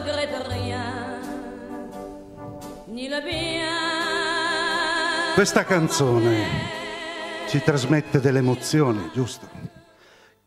regrette rien, ni le bien. Questa canzone ci trasmette dell'emozione, giusto?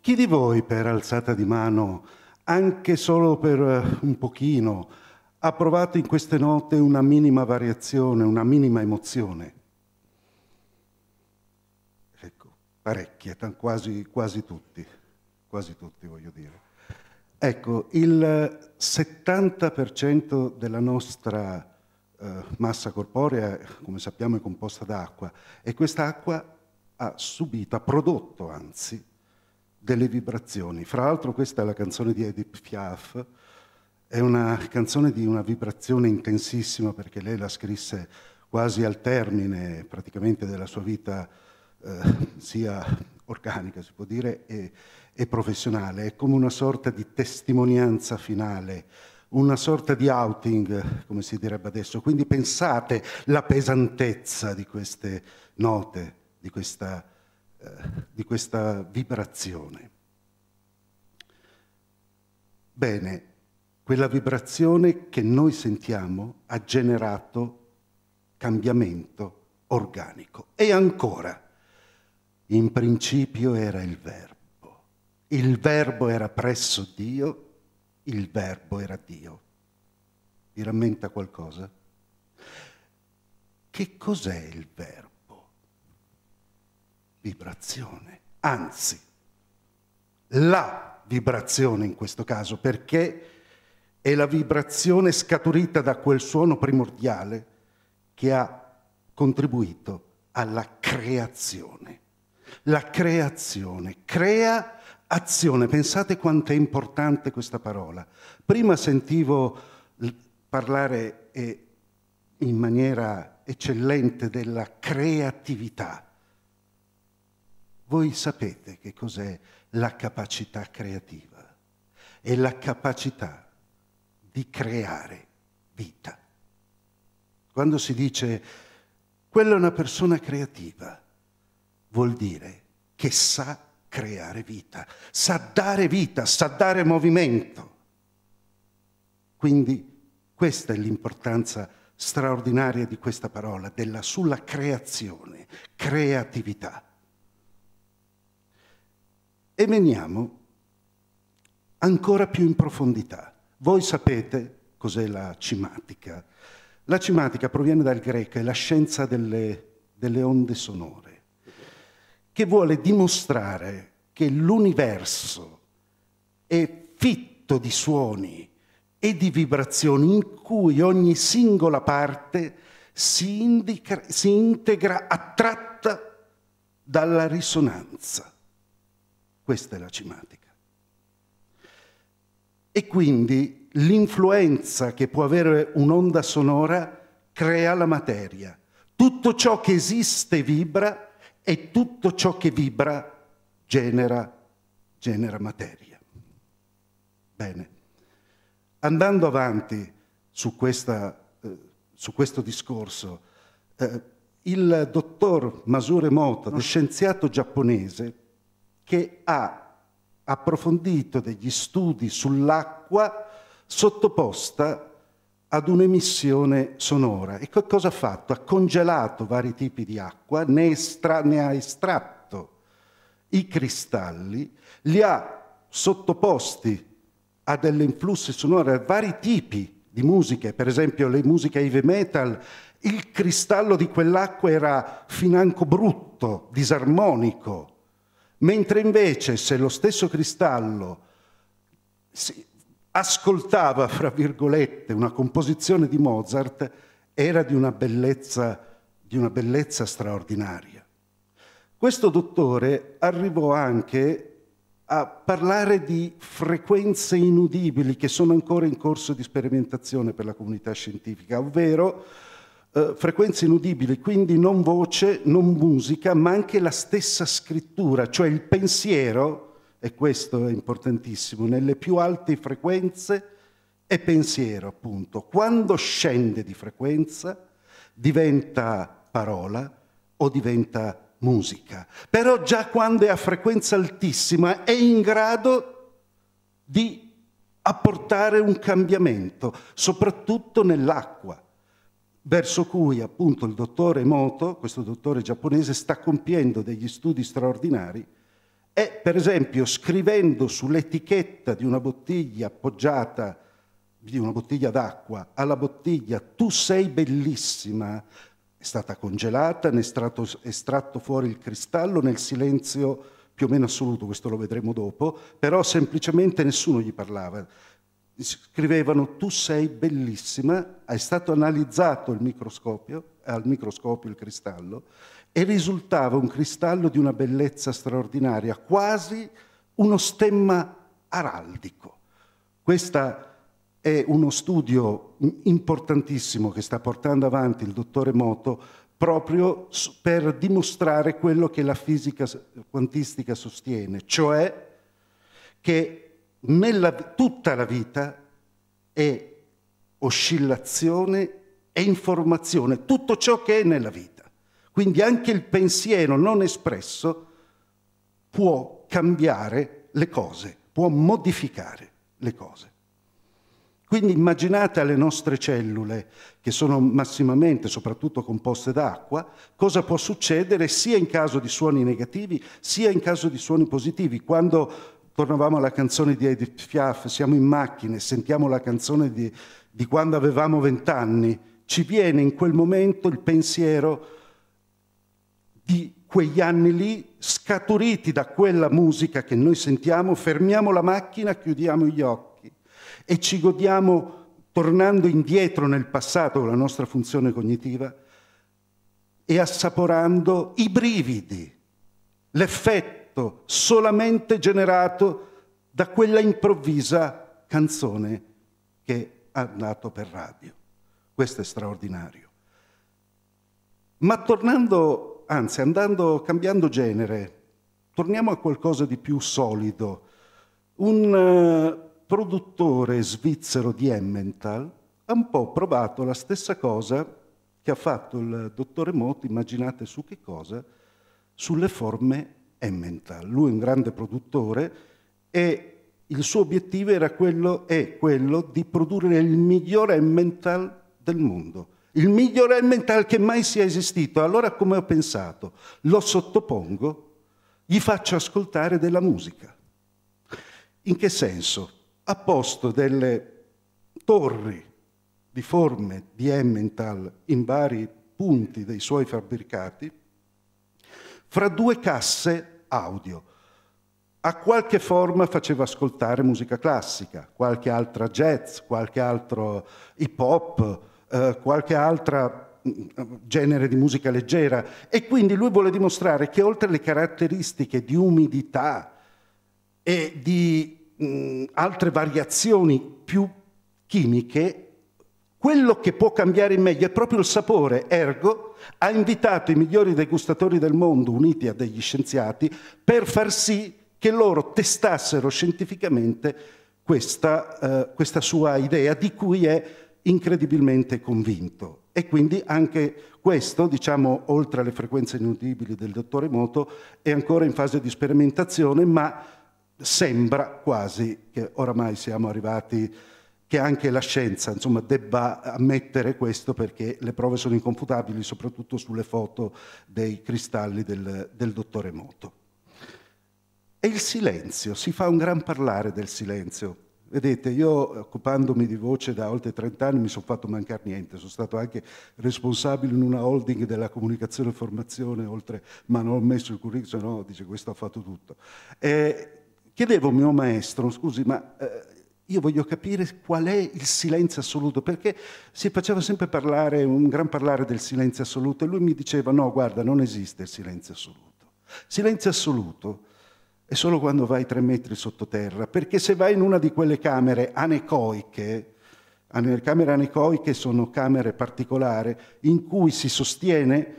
Chi di voi per alzata di mano, anche solo per eh, un pochino, ha provato in queste note una minima variazione, una minima emozione? Ecco, parecchie, quasi, quasi tutti, quasi tutti voglio dire. Ecco, il 70% della nostra eh, massa corporea, come sappiamo, è composta da acqua e questa acqua ha subito, ha prodotto anzi, delle vibrazioni. Fra l'altro questa è la canzone di Edith Piaf, è una canzone di una vibrazione intensissima perché lei la scrisse quasi al termine praticamente della sua vita eh, sia organica, si può dire, e, e professionale, è come una sorta di testimonianza finale, una sorta di outing, come si direbbe adesso. Quindi pensate la pesantezza di queste note, di questa, eh, di questa vibrazione. Bene, quella vibrazione che noi sentiamo ha generato cambiamento organico. E ancora, in principio era il Verbo, il Verbo era presso Dio, il Verbo era Dio. Vi rammenta qualcosa? Che cos'è il Verbo? Vibrazione, anzi, la vibrazione in questo caso, perché è la vibrazione scaturita da quel suono primordiale che ha contribuito alla creazione la creazione. Crea azione. Pensate quanto è importante questa parola. Prima sentivo parlare eh, in maniera eccellente della creatività. Voi sapete che cos'è la capacità creativa? È la capacità di creare vita. Quando si dice quella è una persona creativa, vuol dire che sa creare vita, sa dare vita, sa dare movimento. Quindi questa è l'importanza straordinaria di questa parola, della sulla creazione, creatività. E veniamo ancora più in profondità. Voi sapete cos'è la cimatica. La cimatica proviene dal greco, è la scienza delle, delle onde sonore che vuole dimostrare che l'universo è fitto di suoni e di vibrazioni in cui ogni singola parte si, indica, si integra attratta dalla risonanza. Questa è la cimatica. E quindi l'influenza che può avere un'onda sonora crea la materia. Tutto ciò che esiste vibra e tutto ciò che vibra genera, genera materia. Bene, andando avanti su, questa, eh, su questo discorso, eh, il dottor Masure Moto, lo scienziato giapponese, che ha approfondito degli studi sull'acqua sottoposta ad un'emissione sonora. E co- cosa ha fatto? Ha congelato vari tipi di acqua, ne, estra- ne ha estratto i cristalli, li ha sottoposti a delle influssi sonore, a vari tipi di musiche, per esempio le musiche heavy metal, il cristallo di quell'acqua era financo brutto, disarmonico, mentre invece se lo stesso cristallo si, ascoltava, fra virgolette, una composizione di Mozart era di una bellezza, di una bellezza straordinaria. Questo dottore arrivò anche a parlare di frequenze inudibili che sono ancora in corso di sperimentazione per la comunità scientifica, ovvero eh, frequenze inudibili, quindi non voce, non musica, ma anche la stessa scrittura, cioè il pensiero e questo è importantissimo, nelle più alte frequenze è pensiero, appunto. Quando scende di frequenza diventa parola o diventa musica, però già quando è a frequenza altissima è in grado di apportare un cambiamento, soprattutto nell'acqua, verso cui appunto il dottore Moto, questo dottore giapponese, sta compiendo degli studi straordinari è per esempio scrivendo sull'etichetta di una bottiglia appoggiata di una bottiglia d'acqua alla bottiglia tu sei bellissima è stata congelata, ne è stato estratto fuori il cristallo nel silenzio più o meno assoluto, questo lo vedremo dopo, però semplicemente nessuno gli parlava. Scrivevano tu sei bellissima, è stato analizzato il microscopio, al microscopio il cristallo e risultava un cristallo di una bellezza straordinaria, quasi uno stemma araldico. Questo è uno studio importantissimo che sta portando avanti il dottore Moto proprio per dimostrare quello che la fisica quantistica sostiene, cioè che nella, tutta la vita è oscillazione e informazione, tutto ciò che è nella vita. Quindi anche il pensiero non espresso può cambiare le cose, può modificare le cose. Quindi immaginate alle nostre cellule, che sono massimamente, soprattutto composte d'acqua, cosa può succedere sia in caso di suoni negativi, sia in caso di suoni positivi. Quando tornavamo alla canzone di Edith Piaf, siamo in macchina e sentiamo la canzone di, di quando avevamo vent'anni, ci viene in quel momento il pensiero di quegli anni lì, scaturiti da quella musica che noi sentiamo, fermiamo la macchina, chiudiamo gli occhi e ci godiamo, tornando indietro nel passato, la nostra funzione cognitiva, e assaporando i brividi, l'effetto solamente generato da quella improvvisa canzone che ha dato per radio. Questo è straordinario. Ma tornando anzi andando, cambiando genere, torniamo a qualcosa di più solido. Un eh, produttore svizzero di Emmental ha un po' provato la stessa cosa che ha fatto il dottore Mott, immaginate su che cosa, sulle forme Emmental. Lui è un grande produttore e il suo obiettivo era quello, è quello di produrre il miglior Emmental del mondo il migliore elementare che mai sia esistito. Allora come ho pensato? Lo sottopongo, gli faccio ascoltare della musica. In che senso? Ha posto delle torri di forme di Emmental in vari punti dei suoi fabbricati, fra due casse audio. A qualche forma faceva ascoltare musica classica, qualche altra jazz, qualche altro hip hop, eh, qualche altra mm, mm, genere di musica leggera e quindi lui vuole dimostrare che oltre alle caratteristiche di umidità e di mh, mm, altre variazioni più chimiche, quello che può cambiare in meglio è proprio il sapore, ergo ha invitato i migliori degustatori del mondo uniti a degli scienziati per far sì che loro testassero scientificamente questa, eh, questa sua idea di cui è incredibilmente convinto. E quindi anche questo, diciamo, oltre alle frequenze inudibili del dottore Moto, è ancora in fase di sperimentazione, ma sembra quasi che oramai siamo arrivati che anche la scienza insomma, debba ammettere questo perché le prove sono inconfutabili, soprattutto sulle foto dei cristalli del, del dottore Moto. E il silenzio, si fa un gran parlare del silenzio, Vedete, io occupandomi di voce da oltre 30 anni mi sono fatto mancare niente, sono stato anche responsabile in una holding della comunicazione e formazione, oltre, ma non ho messo il curriculum, no, dice questo ha fatto tutto. Eh, chiedevo al mio maestro, scusi, ma eh, io voglio capire qual è il silenzio assoluto, perché si faceva sempre parlare, un gran parlare del silenzio assoluto e lui mi diceva no, guarda, non esiste il silenzio assoluto. Silenzio assoluto è solo quando vai tre metri sottoterra, perché se vai in una di quelle camere anecoiche, le camere anecoiche sono camere particolari in cui si sostiene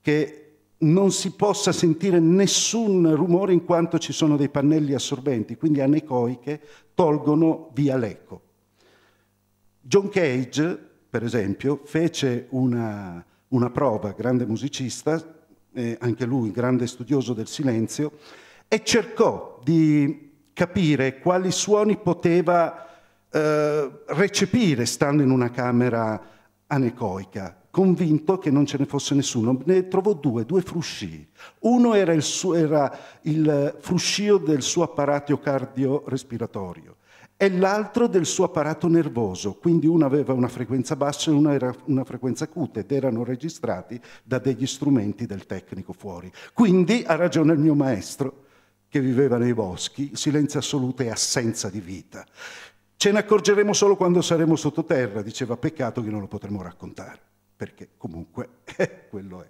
che non si possa sentire nessun rumore in quanto ci sono dei pannelli assorbenti, quindi anecoiche tolgono via l'eco. John Cage, per esempio, fece una, una prova, grande musicista, eh, anche lui grande studioso del silenzio, e cercò di capire quali suoni poteva eh, recepire stando in una camera anecoica, convinto che non ce ne fosse nessuno. Ne trovò due, due frusci. Uno era il, suo, era il fruscio del suo apparato cardiorespiratorio e l'altro del suo apparato nervoso, quindi uno aveva una frequenza bassa e uno era una frequenza acuta ed erano registrati da degli strumenti del tecnico fuori. Quindi ha ragione il mio maestro, che viveva nei boschi, silenzio assoluto e assenza di vita. Ce ne accorgeremo solo quando saremo sottoterra, diceva, peccato che non lo potremo raccontare, perché comunque eh, quello è.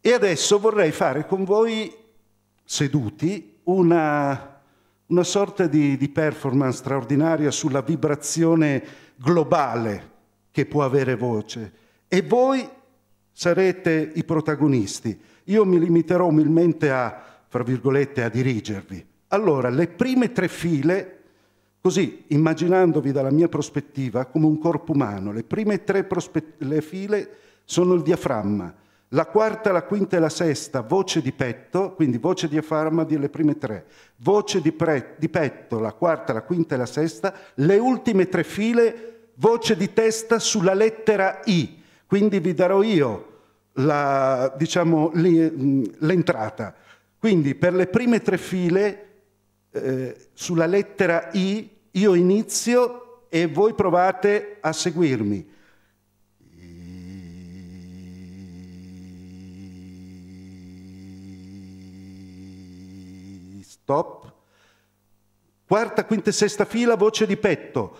E adesso vorrei fare con voi, seduti, una, una sorta di, di performance straordinaria sulla vibrazione globale che può avere voce. E voi sarete i protagonisti. Io mi limiterò umilmente a fra virgolette, a dirigervi. Allora, le prime tre file, così immaginandovi dalla mia prospettiva come un corpo umano, le prime tre le file sono il diaframma, la quarta, la quinta e la sesta, voce di petto, quindi voce diaframma delle prime tre, voce di, di petto, la quarta, la quinta e la sesta, le ultime tre file, voce di testa sulla lettera I. Quindi vi darò io diciamo, l'entrata. Diciamo, quindi per le prime tre file eh, sulla lettera I io inizio e voi provate a seguirmi. Stop. Quarta, quinta e sesta fila, voce di petto.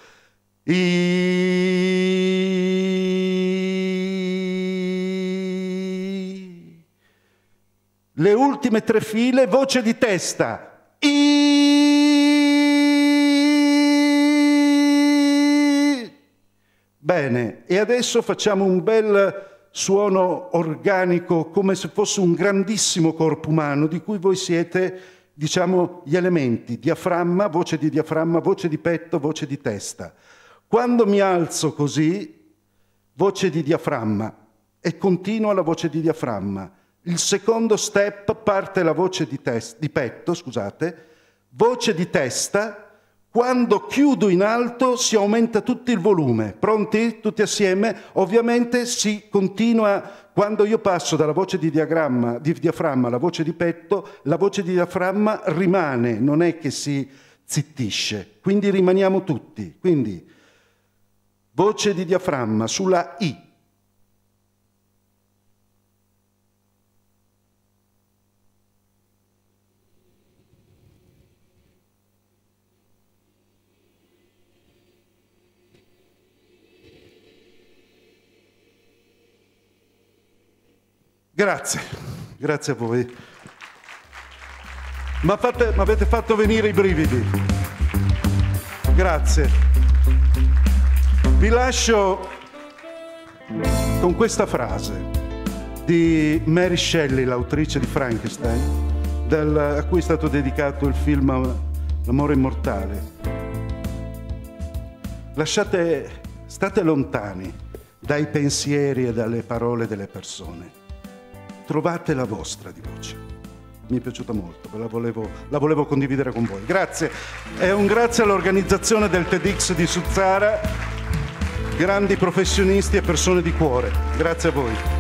I... le ultime tre file, voce di testa. I... Bene, e adesso facciamo un bel suono organico come se fosse un grandissimo corpo umano di cui voi siete, diciamo, gli elementi, diaframma, voce di diaframma, voce di petto, voce di testa. Quando mi alzo così, voce di diaframma, e continua la voce di diaframma il secondo step parte la voce di, di petto, scusate, voce di testa, quando chiudo in alto si aumenta tutto il volume. Pronti? Tutti assieme? Ovviamente si continua quando io passo dalla voce di, di diaframma alla voce di petto, la voce di diaframma rimane, non è che si zittisce. Quindi rimaniamo tutti. Quindi voce di diaframma sulla I Grazie, grazie a voi. Mi avete fatto venire i brividi. Grazie. Vi lascio con questa frase di Mary Shelley, l'autrice di Frankenstein, del, a cui è stato dedicato il film L'amore immortale. Lasciate, state lontani dai pensieri e dalle parole delle persone trovate la vostra di voce. Mi è piaciuta molto, la volevo, la volevo condividere con voi. Grazie. E un grazie all'organizzazione del TEDx di Suzzara, grandi professionisti e persone di cuore. Grazie a voi.